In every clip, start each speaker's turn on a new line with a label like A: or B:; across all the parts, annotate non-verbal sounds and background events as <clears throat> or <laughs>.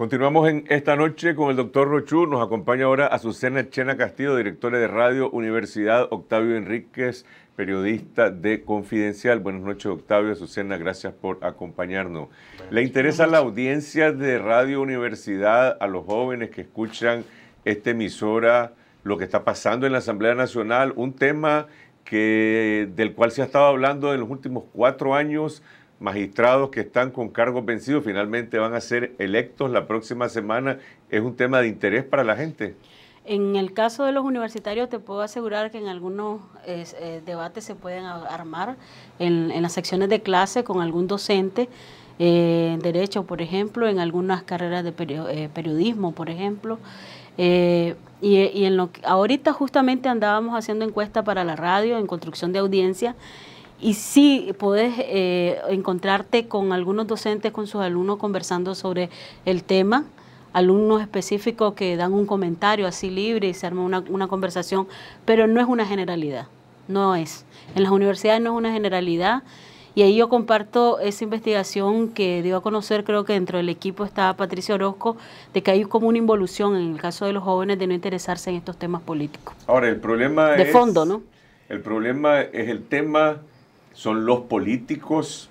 A: Continuamos en esta noche con el doctor Rochú. Nos acompaña ahora a Azucena Chena Castillo, directora de Radio Universidad, Octavio Enríquez, periodista de Confidencial. Buenas noches, Octavio. Azucena, gracias por acompañarnos. ¿Le interesa la audiencia de Radio Universidad, a los jóvenes que escuchan esta emisora, lo que está pasando en la Asamblea Nacional? Un tema que, del cual se ha estado hablando en los últimos cuatro años magistrados que están con cargos vencidos finalmente van a ser electos la próxima semana. ¿Es un tema de interés para la gente?
B: En el caso de los universitarios, te puedo asegurar que en algunos eh, debates se pueden armar en, las secciones de clase con algún docente en eh, derecho, por ejemplo, en algunas carreras de eh, periodismo, por ejemplo. y, en lo que, ahorita justamente andábamos haciendo encuesta para la radio en construcción de audiencia y sí puedes eh, encontrarte con algunos docentes, con sus alumnos conversando sobre el tema alumnos específicos que dan un comentario así libre y se arma una, conversación, pero no es una generalidad, no es. En las universidades no es una generalidad, y ahí yo comparto esa investigación que dio a conocer, creo que dentro del equipo estaba Patricia Orozco, de que hay como una involución en el caso de los jóvenes de no interesarse en estos temas políticos.
A: Ahora, el problema es... De fondo, ¿no? El problema es el tema ¿Son los políticos?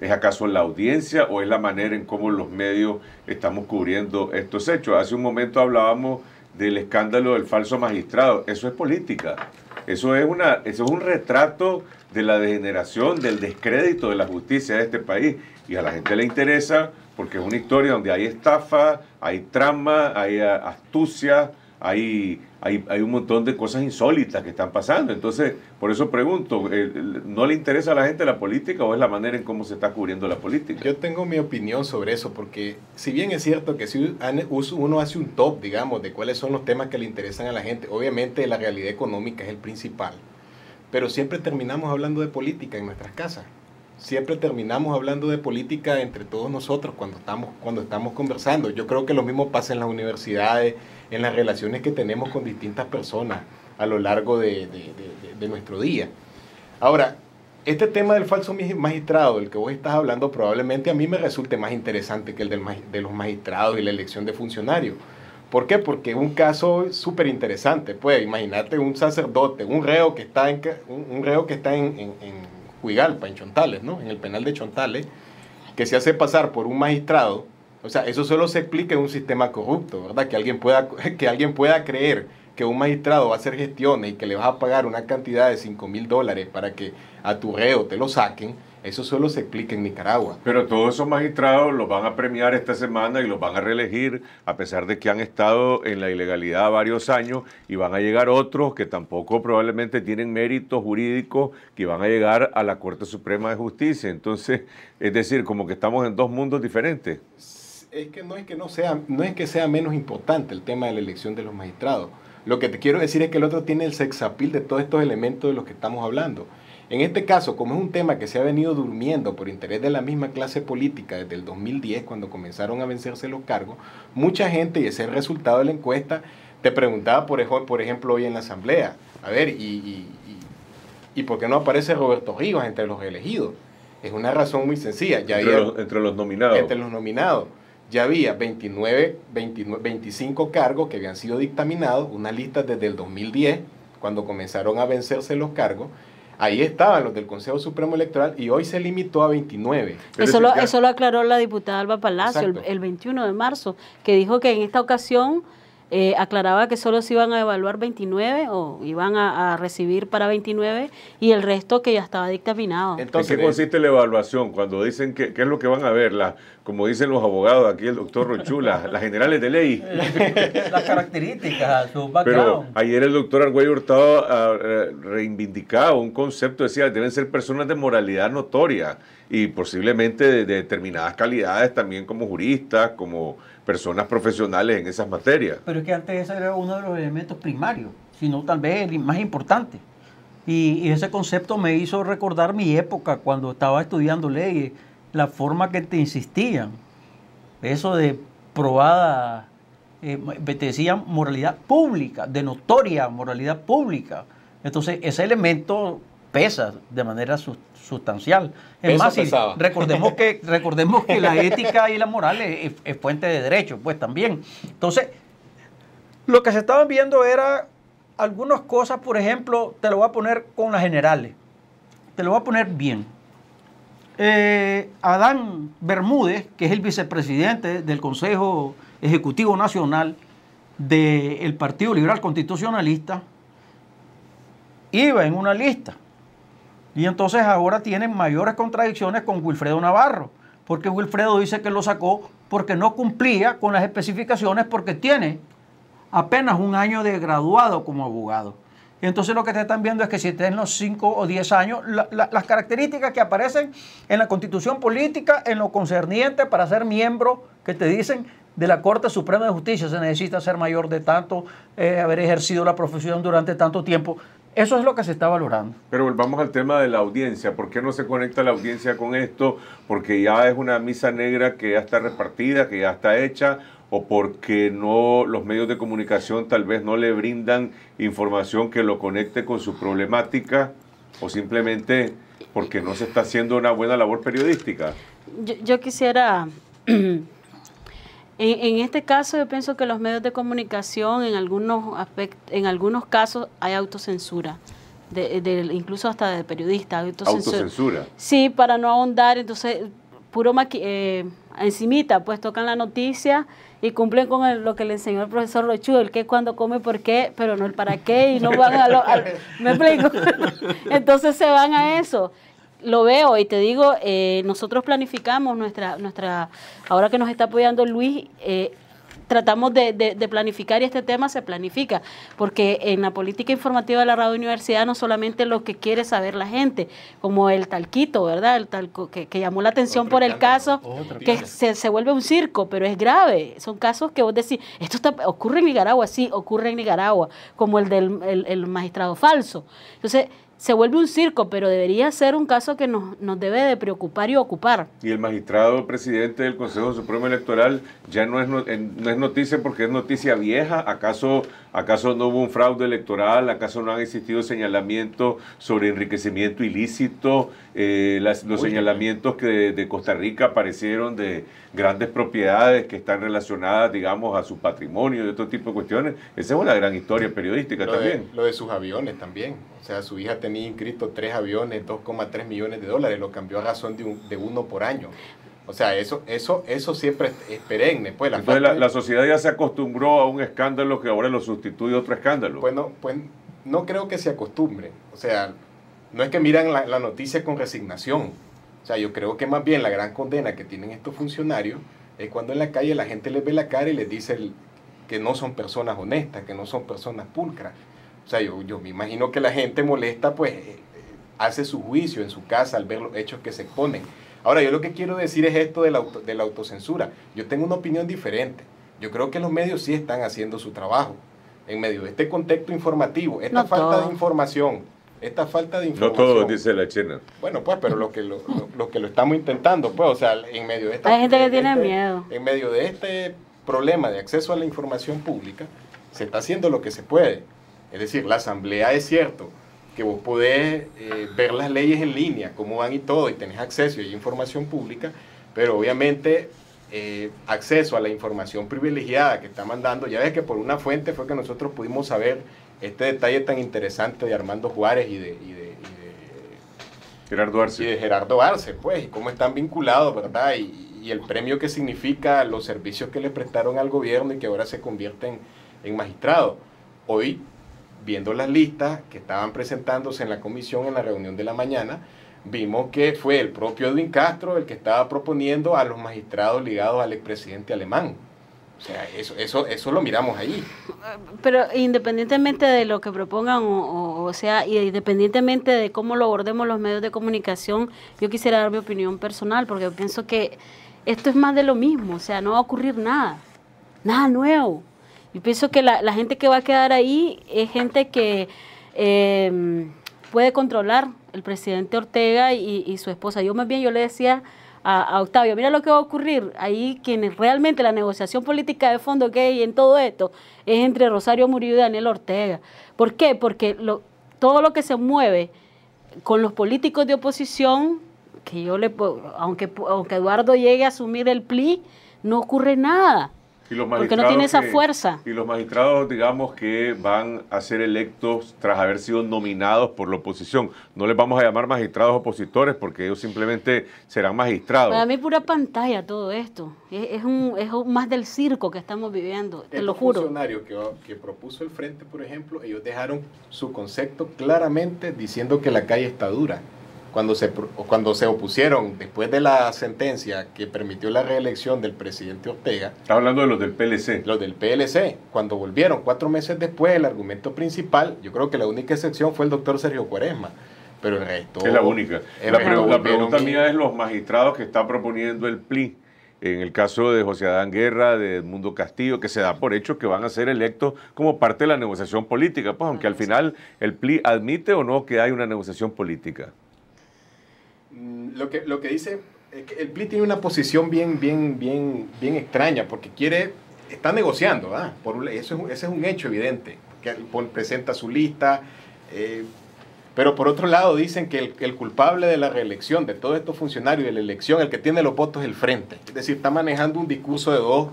A: ¿Es acaso la audiencia o es la manera en cómo los medios estamos cubriendo estos hechos? Hace un momento hablábamos del escándalo del falso magistrado. Eso es política. Eso es, una, eso es un retrato de la degeneración, del descrédito de la justicia de este país. Y a la gente le interesa porque es una historia donde hay estafa, hay trama, hay astucia, hay, hay, hay, un montón de cosas insólitas que están pasando. Entonces, por eso pregunto, eh, eh, ¿no le interesa a la gente la política o es la manera en cómo se está cubriendo la política? Yo tengo mi opinión sobre eso, porque
C: si bien es cierto que si uno hace un top, digamos, de cuáles son los temas que le interesan a la gente, obviamente la realidad económica es el principal, pero siempre terminamos hablando de política en nuestras casas siempre terminamos hablando de política entre todos nosotros cuando estamos, cuando estamos conversando. Yo creo que lo mismo pasa en las universidades, en las relaciones que tenemos con distintas personas a lo largo de, nuestro día. Ahora, este tema del falso magistrado, del que vos estás hablando, probablemente a mí me resulte más interesante que el del, de los magistrados y la elección de funcionarios. ¿Por qué? Porque un caso súper interesante. Pues imagínate un sacerdote, un reo que está en, un reo que está en Huigalpa, en Chontales, ¿no? En el penal de Chontales, que se hace pasar por un magistrado. O sea, eso solo se explica en un sistema corrupto, ¿verdad? Que alguien pueda, <laughs> que alguien pueda creer que un magistrado va a hacer gestiones y que le vas a pagar una cantidad de 5 mil dólares para que a tu reo
A: te lo saquen eso solo se explica en Nicaragua. Pero todos esos magistrados los van a premiar esta semana y los van a reelegir, a pesar de que han estado en la ilegalidad varios años y van a llegar otros que tampoco probablemente tienen mérito jurídico, que van a llegar a la Corte Suprema de Justicia. Entonces, es decir, como que estamos en dos mundos diferentes.
C: Es que no es que no sea, no es que sea menos importante el tema de la elección de los magistrados. Lo que te quiero decir es que el otro tiene el sexapil de todos estos elementos de los que estamos hablando. En este caso, como es un tema que se ha venido durmiendo por interés de la misma clase política desde el 2010, cuando comenzaron a vencerse los cargos, mucha gente, y ese es el resultado de la encuesta, te preguntaba, por, ejemplo, hoy en la Asamblea, a ver, y, por qué no aparece Roberto Rivas entre los elegidos? Es una razón muy sencilla. entre, los, nominados. Entre los nominados ya había 29, 29, 25 cargos que habían sido dictaminados, una lista desde el 2010, cuando comenzaron a vencerse los cargos, ahí estaban los del Consejo Supremo Electoral y hoy se limitó a 29. eso, lo, eso
B: aclaró la diputada Alba Palacio el, el, 21 de marzo, que dijo que en esta ocasión eh, aclaraba que solo se iban a evaluar 29 o iban a, recibir para 29 y el resto que ya estaba dictaminado. Entonces, ¿En qué eh, consiste
A: la evaluación? Cuando dicen que, qué es lo que van a ver, como dicen los abogados aquí, el doctor Rochula, <laughs> las generales de ley. <laughs>
D: las características, su background.
A: Pero ayer el doctor Arguello Hurtado ah, reivindicaba un concepto, decía, deben ser personas de moralidad notoria y posiblemente de, determinadas calidades también como juristas, como personas profesionales en esas materias.
D: Pero es que antes ese era uno de los elementos primarios, sino tal vez el más importante. Y, ese concepto me hizo recordar mi época cuando estaba estudiando leyes, la forma que te insistían, eso de probada, eh, te decían moralidad pública, de notoria moralidad pública. Entonces, ese elemento pesa de manera sustancial. Es más, recordemos que, <laughs> recordemos que la ética y la moral es, fuente de derecho, pues también. Entonces, lo que se estaban viendo era algunas cosas, por ejemplo, te lo voy a poner con las generales, te lo voy a poner bien. Eh, Adán Bermúdez, que es el vicepresidente del Consejo Ejecutivo Nacional del Partido Liberal Constitucionalista, iba en una lista y entonces ahora tienen mayores contradicciones con Wilfredo Navarro, porque Wilfredo dice que lo sacó porque no cumplía con las especificaciones, porque tiene apenas un año de graduado como abogado. Y entonces lo que te están viendo es que si tienes en los 5 o 10 años, las características que aparecen en la constitución política, en lo concerniente para ser miembro, que te dicen de la Corte Suprema de Justicia, se necesita ser mayor de tanto, eh, haber ejercido la profesión durante tanto tiempo. Eso es lo que se está valorando.
A: Pero volvamos al tema de la audiencia. ¿Por qué no se conecta la audiencia con esto? Porque ya es una misa negra que ya está repartida, que ya está hecha, o porque no los medios de comunicación tal vez no le brindan información que lo conecte con su problemática, o simplemente porque no se está haciendo una buena labor periodística.
B: Yo, yo quisiera <clears throat> En, este caso yo pienso que los medios de comunicación en algunos en algunos casos hay autocensura. De, incluso hasta de periodistas. Autocensura. Sí, para no ahondar, entonces puro eh, encimita, pues tocan la noticia y cumplen con lo que le enseñó el profesor Rochu, el qué, cuándo, come, por qué, pero no el para qué y no van a... Lo, ¿Me explico? <laughs> Entonces se van a eso lo veo y te digo, eh, nosotros planificamos nuestra, nuestra, ahora que nos está apoyando Luis, eh, tratamos de, planificar y este tema se planifica, porque en la política informativa de la radio universidad no solamente lo que quiere saber la gente, como el talquito, ¿verdad? El talco que, llamó la atención por el caso, que se, vuelve un circo, pero es grave. Son casos que vos decís, esto está, ocurre en Nicaragua, sí, ocurre en Nicaragua, como el del magistrado falso. Entonces, se vuelve un circo, pero debería ser un caso que nos, nos, debe de preocupar y ocupar.
A: Y el magistrado presidente del Consejo Supremo Electoral ya no es, no, es noticia porque es noticia vieja. ¿Acaso, ¿Acaso no hubo un fraude electoral? ¿Acaso no han existido señalamientos sobre enriquecimiento ilícito? Eh, los señalamientos que de, Costa Rica aparecieron de grandes propiedades que están relacionadas, digamos, a su patrimonio y otro tipo de cuestiones. Esa es una gran historia periodística también. lo de sus aviones también. O sea, su hija tenía inscrito tres aviones, 2,3 millones
C: de dólares, lo cambió a razón de, un, de uno por año. O sea, eso, eso, eso siempre es perenne. Pues, la Entonces la,
A: sociedad ya se acostumbró a un escándalo que ahora lo sustituye otro escándalo. Bueno, pues, pues no creo que se acostumbre. O sea, no es que miran la, noticia con
C: resignación. O sea, yo creo que más bien la gran condena que tienen estos funcionarios es cuando en la calle la gente les ve la cara y les dice que no son personas honestas, que no son personas pulcras, o sea, yo, me imagino que la gente molesta, pues eh, hace su juicio en su casa al ver los hechos que se exponen. Ahora, yo lo que quiero decir es esto de la, de autocensura. Yo tengo una opinión diferente. Yo creo que los medios sí están haciendo su trabajo en medio de este contexto informativo, esta falta de información, esta falta de información. No todo
A: dice la china.
C: Bueno, pues, pero lo que lo, que lo estamos intentando, pues, o sea, en medio de esta, Hay gente que este, tiene miedo. En medio de este problema de acceso a la información pública, se está haciendo lo que se puede. Es decir, la asamblea es cierto que vos podés eh, ver las leyes en línea, cómo van y todo, y tenés acceso y hay información pública, pero obviamente eh, acceso a la información privilegiada que está mandando, ya ves que por una fuente fue que nosotros pudimos saber este detalle tan interesante de Armando Juárez y de, Gerardo Arce. Y de Gerardo Arce, pues, y cómo están vinculados, ¿verdad? Y, el premio que significa los servicios que le prestaron al gobierno y que ahora se convierten en magistrado, Hoy viendo las listas que estaban presentándose en la comisión en la reunión de la mañana, vimos que fue el propio Edwin Castro el que estaba proponiendo a los magistrados ligados al expresidente alemán. O sea, eso, eso, eso lo miramos ahí.
B: Pero independientemente de lo que propongan, o, o, sea, independientemente de cómo lo abordemos los medios de comunicación, yo quisiera dar mi opinión personal, porque yo pienso que esto es más de lo mismo, o sea, no va a ocurrir nada, nada nuevo. Yo pienso que la, gente que va a quedar ahí es gente que em, puede controlar el presidente Ortega y, su esposa. Yo más bien yo le decía a, Octavio, mira lo que va a ocurrir. Ahí quienes realmente la negociación política de fondo que hay en todo esto es entre Rosario Murillo y Daniel Ortega. ¿Por qué? Porque todo lo que se mueve con los políticos de oposición, que yo le aunque, aunque Eduardo llegue a asumir el PLI, no ocurre nada.
A: Y los porque no tiene esa fuerza. Y los magistrados, digamos, que van a ser electos tras haber sido nominados por la oposición. No les vamos a llamar magistrados opositores porque ellos simplemente serán magistrados. Para
B: mí es pura pantalla todo esto. Es, un, es más del circo que estamos viviendo, te lo juro. funcionario
C: que, que propuso el Frente, por ejemplo, ellos dejaron su concepto claramente diciendo que la calle está dura cuando se, cuando se opusieron después de la sentencia que permitió la reelección del presidente Ortega. Está hablando de los del PLC. Los del PLC. Cuando volvieron cuatro meses después, el argumento principal, yo creo que la única excepción fue el doctor Sergio Cuaresma.
A: Pero el resto. Es la única. La, pregunta mía es los magistrados que está proponiendo el PLI. En el caso de José Adán Guerra, de Edmundo Castillo, que se da por hecho que van a ser electos como parte de la negociación política, pues aunque al final el PLI admite o no que hay una negociación política.
C: Mm, lo que, lo que dice el PLI tiene una posición bien, bien, bien, bien extraña, porque quiere, está negociando, ¿ah? Por eso es, ese es un hecho evidente, que presenta su lista, eh, pero por otro lado dicen que el, culpable de la reelección, de todos estos funcionarios de la elección, el que tiene los votos es el frente. Es decir, está manejando un discurso de dos,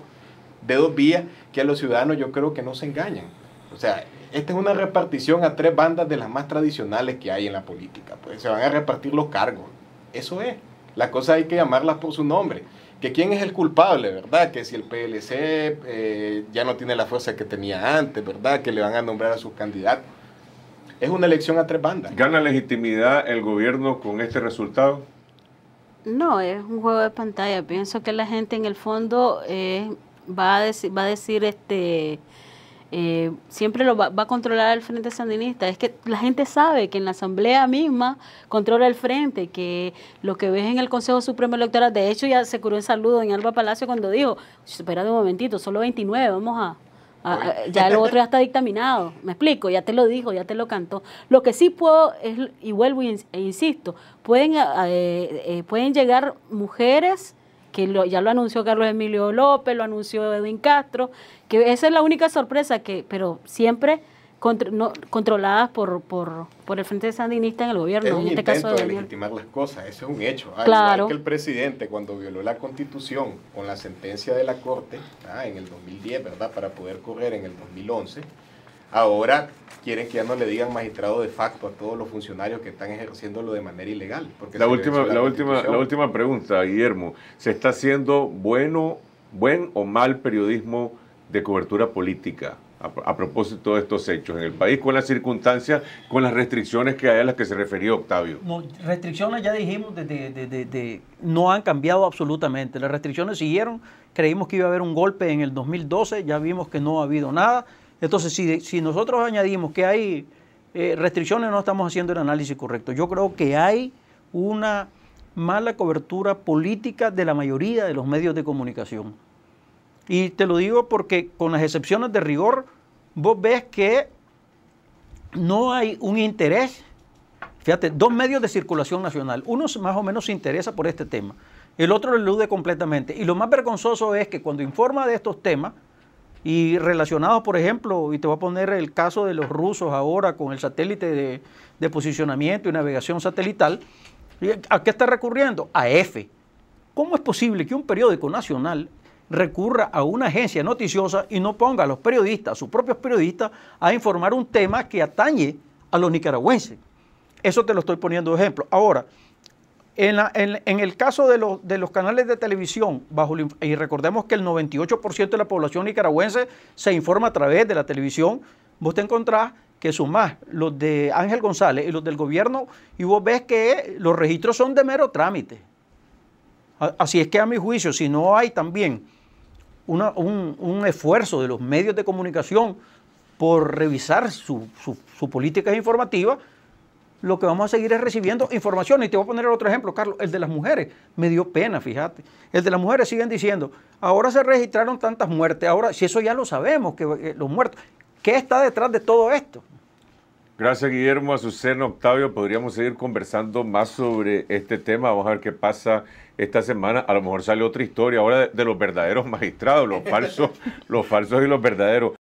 C: de dos vías que a los ciudadanos yo creo que no se engañan. O sea, esta es una repartición a tres bandas de las más tradicionales que hay en la política. Pues se van a repartir los cargos. Eso es. Las cosa hay que llamarlas por su nombre. Que quién es el culpable, ¿verdad? Que si el PLC eh, ya no tiene la fuerza que tenía antes, ¿verdad? Que le van a nombrar a sus candidatos.
A: Es una elección a tres bandas. ¿Gana legitimidad el gobierno con este resultado?
B: No, es un juego de pantalla. Pienso que la gente en el fondo eh, va, a va a decir este eh, siempre lo va, a controlar el Frente Sandinista. Es que la gente sabe que en la Asamblea misma controla el Frente, que lo que ves en el Consejo Supremo Electoral, de hecho ya se curó el saludo en Alba Palacio cuando dijo, espera un momentito, solo 29, vamos a... ya el otro ya está dictaminado, me explico, ya te lo dijo, ya te lo cantó. Lo que sí puedo, es, y vuelvo e insisto, pueden, eh, eh, pueden llegar mujeres que ya lo anunció Carlos Emilio López, lo anunció Edwin Castro, que esa es la única sorpresa que, pero siempre controladas por, por, por, el Frente Sandinista en el gobierno. Es un en este intento de,
C: legitimar las cosas, eso es un hecho. claro. el presidente cuando violó la Constitución con la sentencia de la Corte ah, en el 2010, ¿verdad? Para poder correr en el 2011 Ahora quieren que ya no le digan magistrado de facto a todos los funcionarios que están ejerciéndolo de manera ilegal. Porque la, última, la, última, la última
A: pregunta, Guillermo. ¿Se está haciendo bueno, buen o mal periodismo de cobertura política? A, propósito de estos hechos en el país, con las circunstancias, con las restricciones que hay a las que se refería Octavio.
D: restricciones ya dijimos, no han cambiado absolutamente. Las restricciones siguieron, creímos que iba a haber un golpe en el 2012, ya vimos que no ha habido nada. Entonces, si, nosotros añadimos que hay eh, restricciones, no estamos haciendo el análisis correcto. Yo creo que hay una mala cobertura política de la mayoría de los medios de comunicación. Y te lo digo porque con las excepciones de rigor, vos ves que no hay un interés. Fíjate, dos medios de circulación nacional. Uno más o menos se interesa por este tema. El otro lo elude completamente. Y lo más vergonzoso es que cuando informa de estos temas, y relacionados, por ejemplo, y te voy a poner el caso de los rusos ahora con el satélite de, posicionamiento y navegación satelital, eh, ¿a qué está recurriendo? A F. ¿Cómo es posible que un periódico nacional recurra a una agencia noticiosa y no ponga a los periodistas, a sus propios periodistas, a informar un tema que atañe a los nicaragüenses? Eso te lo estoy poniendo de ejemplo. Ahora, en, el caso de los, canales de televisión, y recordemos que el 98% de la población nicaragüense se informa a través de la televisión, vos te encontrás que sumás los de Ángel González y los del gobierno y vos ves que los registros son de mero trámite. Así es que a mi juicio, si no hay también un, esfuerzo de los medios de comunicación por revisar sus su, su políticas informativas, lo que vamos a seguir es recibiendo información. Y te voy a poner otro ejemplo, Carlos, el de las mujeres. Me dio pena, fíjate. El de las mujeres siguen diciendo, ahora se registraron tantas muertes, ahora, si eso ya lo sabemos, que eh, los muertos. ¿Qué está detrás de todo esto?
A: Gracias, Guillermo, Azucena, Octavio. Podríamos seguir conversando más sobre este tema. Vamos a ver qué pasa esta semana. A lo mejor sale otra historia ahora de, los verdaderos magistrados, los <laughs> falsos, los falsos y los verdaderos.